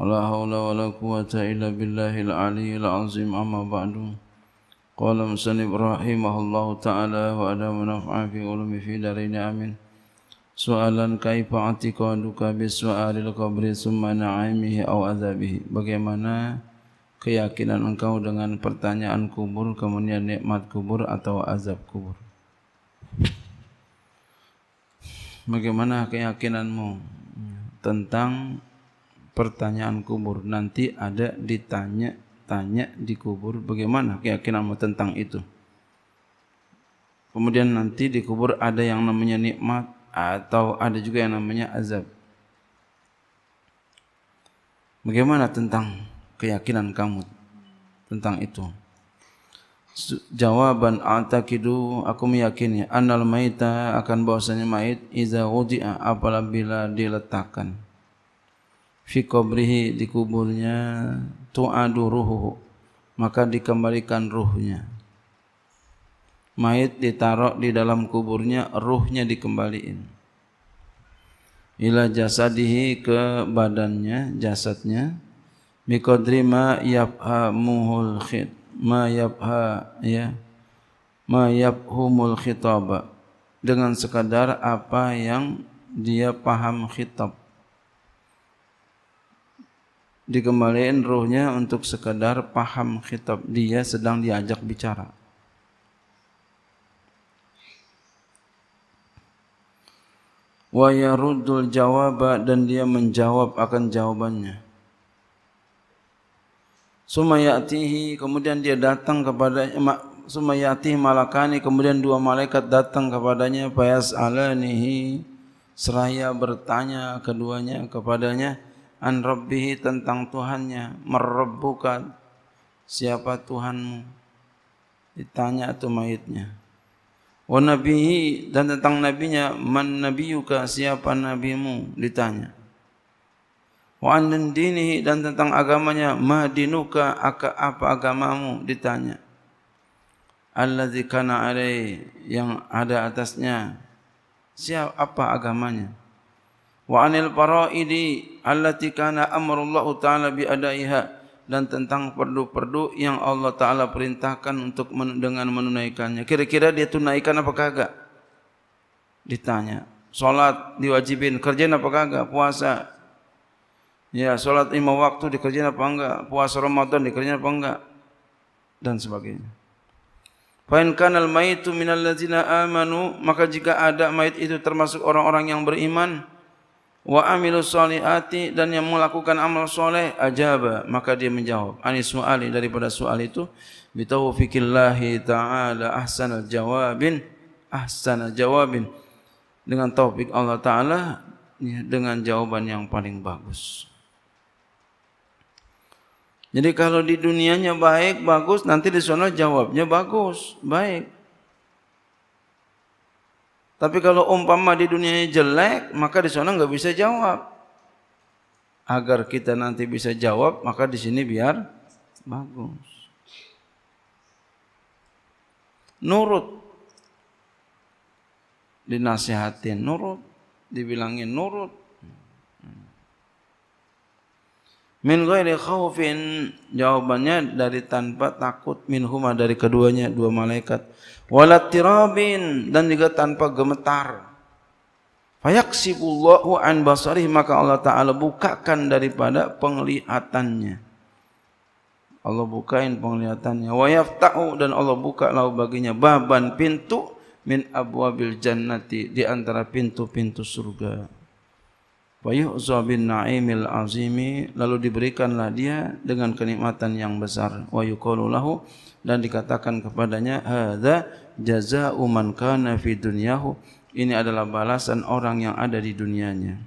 ولا حول ولا قوة إلا بالله العلي العظيم أما بعد قال مسلم رحمه الله تعالى وأدام نفع في علم في دارين آمين سؤالا كيف اعتقادك بسؤال القبر ثم نعيمه أو عذابه bagaimana keyakinan engkau dengan pertanyaan kubur kemudian nikmat kubur atau azab kubur bagaimana keyakinanmu tentang pertanyaan kubur nanti ada ditanya tanya di kubur bagaimana keyakinanmu tentang itu kemudian nanti di kubur ada yang namanya nikmat atau ada juga yang namanya azab bagaimana tentang keyakinan kamu tentang itu jawaban atakidu aku meyakini annal maita akan bahwasanya mait iza wudi'a apabila diletakkan fi qabrihi di kuburnya tu'adu ruhu maka dikembalikan ruhnya mayit ditaruh di dalam kuburnya ruhnya dikembaliin ila jasadihi ke badannya jasadnya miqadri ma yabha muhul khid ma yabha ya ma yabhumul khitaba dengan sekadar apa yang dia paham khitab dikembalikan rohnya untuk sekedar paham kitab dia sedang diajak bicara. Wa yaruddul jawab dan dia menjawab akan jawabannya. Sumayatihi kemudian dia datang kepada Sumayatihi malakani kemudian dua malaikat datang kepadanya Fayas alanihi seraya bertanya keduanya kepadanya an rabbih tentang tuhannya marabbuka siapa tuhanmu ditanya tu mayitnya wa oh, nabihi dan tentang nabinya man nabiyuka siapa nabimu ditanya wa an dinihi dan tentang agamanya ma dinuka apa agamamu ditanya allazi kana alai yang ada atasnya siapa apa agamanya wa anil faraidi allati kana amrullahu ta'ala bi adaiha dan tentang perdu-perdu yang Allah taala perintahkan untuk men dengan menunaikannya kira-kira dia tunaikan apa kagak ditanya salat diwajibin kerjain apa kagak puasa ya salat lima waktu dikerjain apa enggak puasa Ramadan dikerjain apa enggak dan sebagainya Fa in kanal maitu minal ladzina amanu maka jika ada mait itu termasuk orang-orang yang beriman wa amilus salihati dan yang melakukan amal soleh ajaba maka dia menjawab Anis ani suali daripada soal itu bitaufikillahi ta'ala ahsana jawabin ahsana jawabin dengan taufik Allah ta'ala ya, dengan jawaban yang paling bagus jadi kalau di dunianya baik, bagus, nanti di sana jawabnya bagus, baik. Tapi kalau umpama di ini jelek, maka di sana nggak bisa jawab. Agar kita nanti bisa jawab, maka di sini biar bagus. Nurut. Dinasihatin nurut, dibilangin nurut. Min ghairi khaufin jawabannya dari tanpa takut minhuma dari keduanya dua malaikat walatirabin dan juga tanpa gemetar fayaksibullahu an basarih maka Allah taala bukakan daripada penglihatannya Allah bukain penglihatannya wa yaftahu dan Allah buka lahu baginya baban pintu min abwabil jannati di antara pintu-pintu surga Wayuhza bin na'imil azimi Lalu diberikanlah dia dengan kenikmatan yang besar Wayuqalu lahu Dan dikatakan kepadanya Hadha jaza'u man kana fi dunyahu Ini adalah balasan orang yang ada di dunianya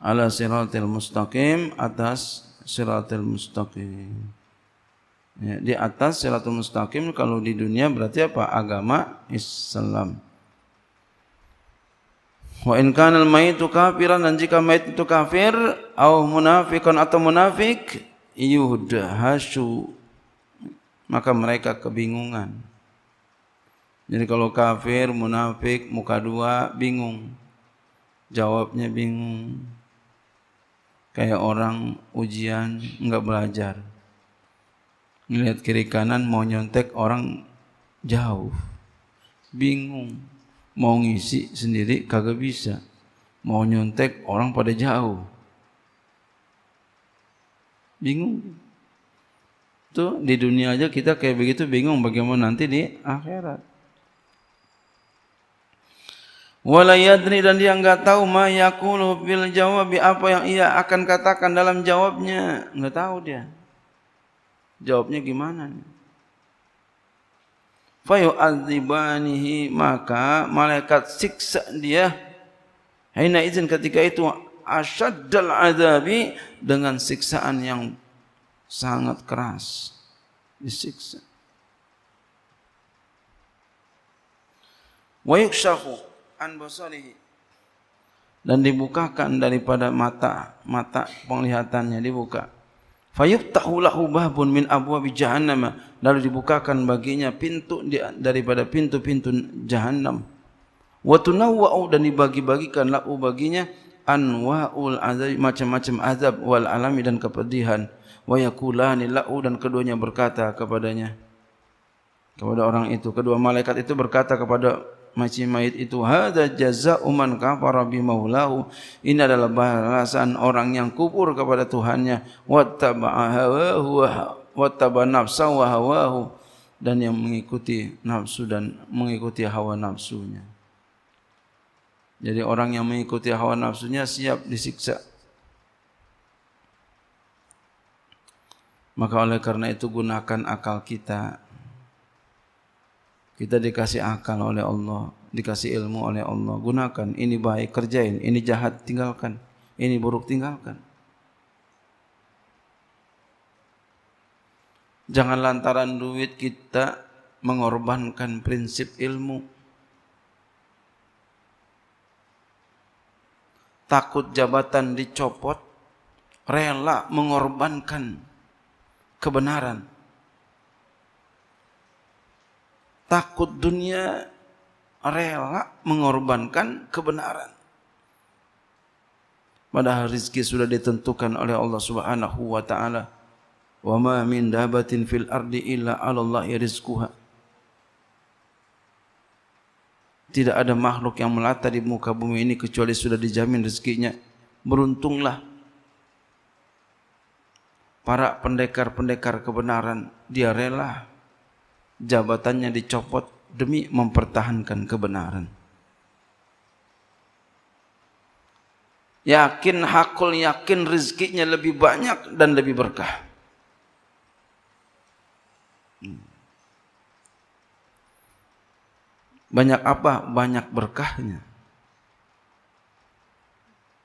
Ala siratil mustaqim Atas siratil mustaqim ya, Di atas siratil mustaqim Kalau di dunia berarti apa? Agama Islam Wa in kana al-mayitu kafiran dan jika mayit itu kafir au munafikan atau munafik yuhdahasyu maka mereka kebingungan. Jadi kalau kafir, munafik, muka dua bingung. Jawabnya bingung. Kayak orang ujian nggak belajar. Ngelihat kiri kanan mau nyontek orang jauh. Bingung mau ngisi sendiri kagak bisa mau nyontek orang pada jauh bingung tuh di dunia aja kita kayak begitu bingung bagaimana nanti di akhirat wala dan dia nggak tahu ma yaqulu bil jawabi apa yang ia akan katakan dalam jawabnya nggak tahu dia jawabnya gimana nih? Fa'yu azibanihi maka malaikat siksa dia hina izin ketika itu asyaddal adabi dengan siksaan yang sangat keras disiksa wa yukshafu an basarihi dan dibukakan daripada mata mata penglihatannya dibuka Fayuftahu lahu babun min abwabi jahannam lalu dibukakan baginya pintu daripada pintu-pintu jahannam. Wa tunawwa'u dan dibagi-bagikan lahu baginya anwa'ul azab macam-macam azab wal alami dan kepedihan. Wa yaqulani lahu dan keduanya berkata kepadanya kepada orang itu kedua malaikat itu berkata kepada mati mayit itu hada jaza man kafara bi maulahu ini adalah balasan orang yang kufur kepada tuhannya wattaba hawahu ha- wattaba nafsa wa hawahu dan yang mengikuti nafsu dan mengikuti hawa nafsunya jadi orang yang mengikuti hawa nafsunya siap disiksa maka oleh karena itu gunakan akal kita kita dikasih akal oleh Allah, dikasih ilmu oleh Allah. Gunakan, ini baik, kerjain, ini jahat, tinggalkan. Ini buruk, tinggalkan. Jangan lantaran duit kita mengorbankan prinsip ilmu. Takut jabatan dicopot, rela mengorbankan kebenaran. takut dunia rela mengorbankan kebenaran. Padahal rezeki sudah ditentukan oleh Allah Subhanahu wa taala. Wa ma min dabatin fil ardi illa 'ala Allahi rizquha. Tidak ada makhluk yang melata di muka bumi ini kecuali sudah dijamin rezekinya. Beruntunglah para pendekar-pendekar kebenaran, dia rela jabatannya dicopot demi mempertahankan kebenaran. Yakin hakul yakin rizkinya lebih banyak dan lebih berkah. Hmm. Banyak apa? Banyak berkahnya.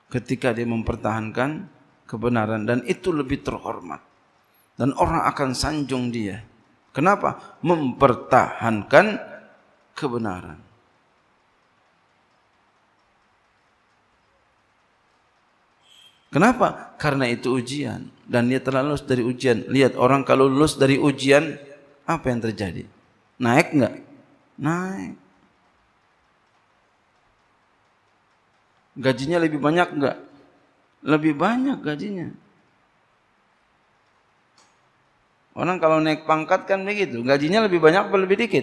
Ketika dia mempertahankan kebenaran dan itu lebih terhormat. Dan orang akan sanjung dia. Kenapa? Mempertahankan kebenaran. Kenapa? Karena itu ujian dan dia telah lulus dari ujian. Lihat orang kalau lulus dari ujian apa yang terjadi? Naik enggak? Naik. Gajinya lebih banyak enggak? Lebih banyak gajinya. Orang kalau naik pangkat kan begitu, gajinya lebih banyak apa lebih dikit?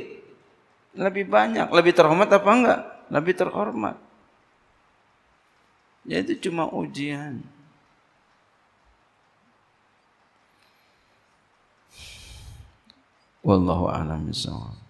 Lebih banyak, lebih terhormat apa enggak? Lebih terhormat. Ya itu cuma ujian. Wallahu a'lam bishawab.